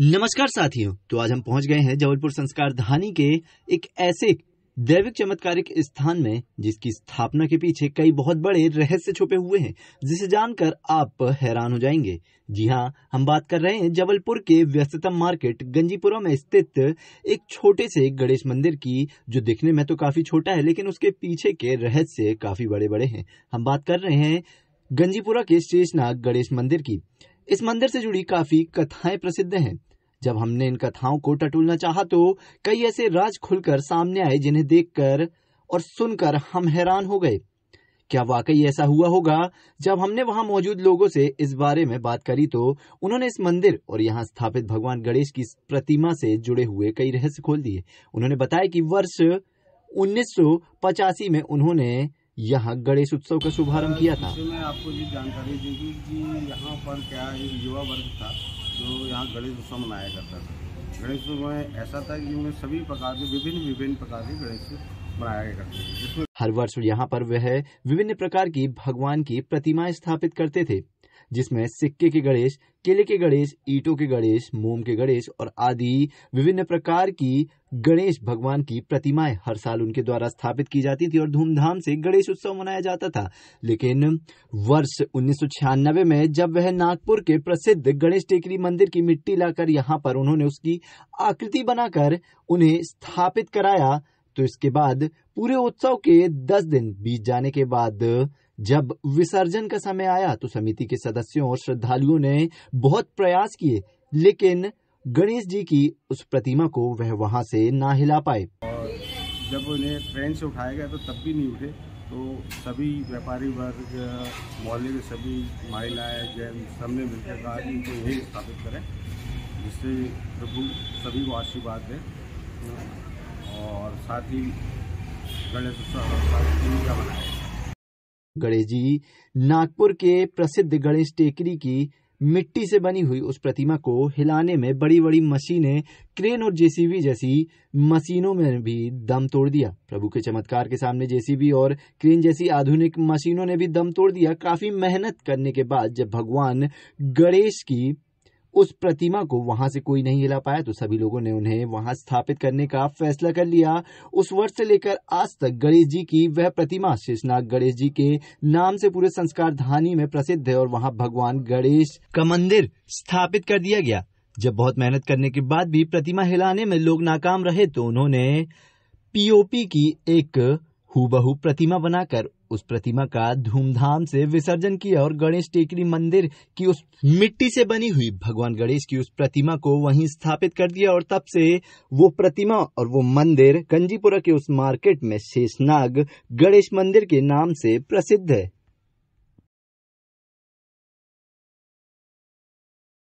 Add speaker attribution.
Speaker 1: नमस्कार साथियों तो आज हम पहुंच गए हैं जबलपुर संस्कार धानी के एक ऐसे दैविक चमत्कारिक स्थान में जिसकी स्थापना के पीछे कई बहुत बड़े रहस्य छुपे हुए हैं जिसे जानकर आप हैरान हो जाएंगे जी हाँ हम बात कर रहे हैं जबलपुर के व्यस्ततम मार्केट गंजीपुरा में स्थित एक छोटे से गणेश मंदिर की जो दिखने में तो काफी छोटा है लेकिन उसके पीछे के रहस्य काफी बड़े बड़े हैं हम बात कर रहे हैं गंजीपुरा के शेषनाग गणेश मंदिर की इस मंदिर से जुड़ी काफी कथाएं प्रसिद्ध हैं जब हमने इन कथाओं को टटोलना चाहा तो कई ऐसे राज खुलकर सामने आए जिन्हें देखकर और सुनकर हम हैरान हो गए क्या वाकई ऐसा हुआ होगा जब हमने वहां मौजूद लोगों से इस बारे में बात करी तो उन्होंने इस मंदिर और यहाँ स्थापित भगवान गणेश की प्रतिमा से जुड़े हुए कई रहस्य खोल दिए उन्होंने बताया कि वर्ष उन्नीस में उन्होंने यहाँ गणेश उत्सव का शुभारंभ किया था
Speaker 2: मैं आपको ये जानकारी दी थी कि यहाँ पर क्या युवा वर्ग था जो यहाँ गणेश उत्सव मनाया जाता था गणेश उत्सव में ऐसा था कि इनमें सभी प्रकार के विभिन्न विभिन्न प्रकार के गणेश
Speaker 1: मनाया करते थे हर वर्ष यहाँ पर वह विभिन्न प्रकार की भगवान की प्रतिमाएं स्थापित करते थे जिसमें सिक्के के गणेश केले के गणेश ईटों के गणेश मोम के गणेश और आदि विभिन्न प्रकार की गणेश भगवान की प्रतिमाएं हर साल उनके द्वारा स्थापित की जाती थी और धूमधाम से गणेश उत्सव मनाया जाता था लेकिन वर्ष उन्नीस में जब वह नागपुर के प्रसिद्ध गणेश टेकरी मंदिर की मिट्टी लाकर यहाँ पर उन्होंने उसकी आकृति बनाकर उन्हें स्थापित कराया तो इसके बाद पूरे उत्सव के दस दिन बीत जाने के बाद जब विसर्जन का समय आया तो समिति के सदस्यों और श्रद्धालुओं ने बहुत प्रयास किए लेकिन गणेश जी की उस प्रतिमा को वह वहां से ना हिला पाए
Speaker 2: जब उन्हें ट्रेन से उठाया गया तो तब भी नहीं उठे तो सभी व्यापारी वर्ग मोहल्ले के सभी महिलाएं जैन सबने मिलकर कहा कि इनको यही स्थापित करें जिससे प्रभु सभी को आशीर्वाद दें और साथ ही गणेश उत्सव
Speaker 1: गणेश जी नागपुर के प्रसिद्ध गणेश टेकरी की मिट्टी से बनी हुई उस प्रतिमा को हिलाने में बड़ी बड़ी मशीनें क्रेन और जेसीबी जैसी मशीनों में भी दम तोड़ दिया प्रभु के चमत्कार के सामने जेसीबी और क्रेन जैसी आधुनिक मशीनों ने भी दम तोड़ दिया काफी मेहनत करने के बाद जब भगवान गणेश की उस प्रतिमा को वहां से कोई नहीं हिला पाया तो सभी लोगों ने उन्हें वहां स्थापित करने का फैसला कर लिया उस वर्ष से लेकर आज तक गणेश जी की वह प्रतिमा शेषनाग गणेश जी के नाम से पूरे संस्कार धानी में प्रसिद्ध है और वहाँ भगवान गणेश का मंदिर स्थापित कर दिया गया जब बहुत मेहनत करने के बाद भी प्रतिमा हिलाने में लोग नाकाम रहे तो उन्होंने पीओपी की एक हु प्रतिमा बनाकर उस प्रतिमा का धूमधाम से विसर्जन किया और गणेश टेकरी मंदिर की उस मिट्टी से बनी हुई भगवान गणेश की उस प्रतिमा को वहीं स्थापित कर दिया और तब से वो प्रतिमा और वो मंदिर गंजीपुरा के उस मार्केट में शेषनाग गणेश मंदिर के नाम से प्रसिद्ध है